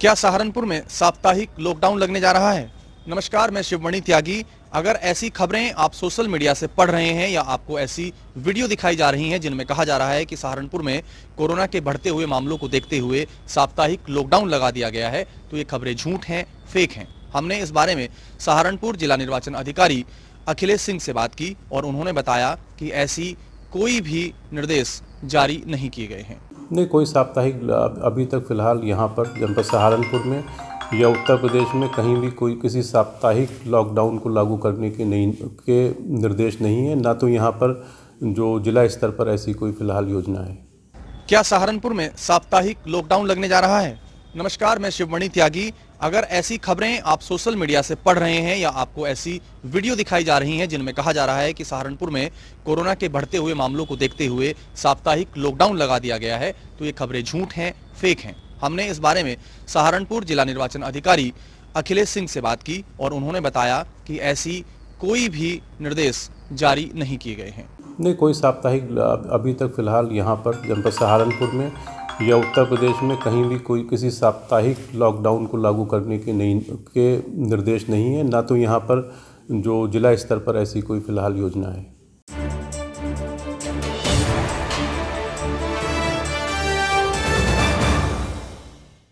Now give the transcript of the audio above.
क्या सहारनपुर में साप्ताहिक लॉकडाउन लगने जा रहा है नमस्कार मैं शिवमणि त्यागी अगर ऐसी खबरें आप सोशल मीडिया से पढ़ रहे हैं या आपको ऐसी वीडियो दिखाई जा रही हैं जिनमें कहा जा रहा है कि सहारनपुर में कोरोना के बढ़ते हुए मामलों को देखते हुए साप्ताहिक लॉकडाउन लगा दिया गया है तो ये खबरें झूठ हैं फेक हैं हमने इस बारे में सहारनपुर जिला निर्वाचन अधिकारी अखिलेश सिंह से बात की और उन्होंने बताया कि ऐसी कोई भी निर्देश जारी नहीं किए गए हैं नहीं कोई साप्ताहिक अभी तक फ़िलहाल यहाँ पर जनपद सहारनपुर में या उत्तर प्रदेश में कहीं भी कोई किसी साप्ताहिक लॉकडाउन को लागू करने के नहीं के निर्देश नहीं है ना तो यहाँ पर जो जिला स्तर पर ऐसी कोई फ़िलहाल योजना है क्या सहारनपुर में साप्ताहिक लॉकडाउन लगने जा रहा है नमस्कार मैं शिवमणि त्यागी अगर ऐसी खबरें आप सोशल मीडिया से पढ़ रहे हैं या आपको ऐसी वीडियो दिखाई जा रही हैं जिनमें कहा जा रहा है कि सहारनपुर में कोरोना के बढ़ते हुए मामलों को देखते हुए साप्ताहिक लॉकडाउन लगा दिया गया है तो ये खबरें झूठ हैं फेक हैं हमने इस बारे में सहारनपुर जिला निर्वाचन अधिकारी अखिलेश सिंह से बात की और उन्होंने बताया कि ऐसी कोई भी निर्देश जारी नहीं किए गए हैं नहीं कोई साप्ताहिक अभी तक फिलहाल यहाँ पर जनपद सहारनपुर में या उत्तर प्रदेश में कहीं भी कोई किसी साप्ताहिक लॉकडाउन को लागू करने के नहीं के निर्देश नहीं है ना तो यहाँ पर जो जिला स्तर पर ऐसी कोई फ़िलहाल योजना है